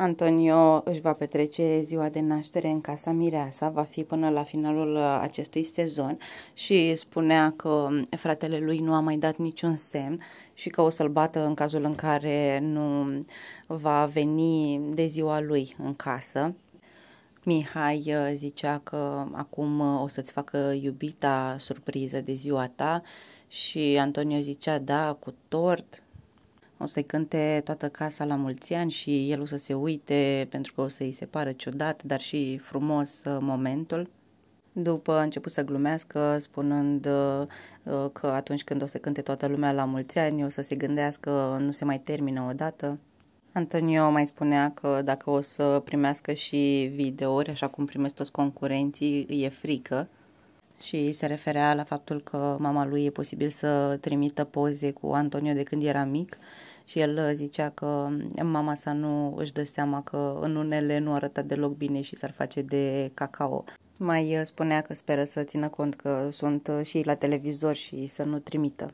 Antonio își va petrece ziua de naștere în casa Mireasa, va fi până la finalul uh, acestui sezon și spunea că um, fratele lui nu a mai dat niciun semn și că o să-l bată în cazul în care nu va veni de ziua lui în casă. Mihai uh, zicea că acum uh, o să-ți facă iubita surpriză de ziua ta și Antonio zicea da, cu tort, o să-i cânte toată casa la mulți ani și el o să se uite pentru că o să-i se pară ciudat, dar și frumos uh, momentul. După a început să glumească spunând uh, uh, că atunci când o să cânte toată lumea la mulți ani o să se gândească nu se mai termină odată. Antonio mai spunea că dacă o să primească și videouri, așa cum primesc toți concurenții, e frică și se referea la faptul că mama lui e posibil să trimită poze cu Antonio de când era mic și el uh, zicea că mama sa nu își dă seama că în unele nu arăta deloc bine și s-ar face de cacao. Mai uh, spunea că speră să țină cont că sunt uh, și la televizor și să nu trimită.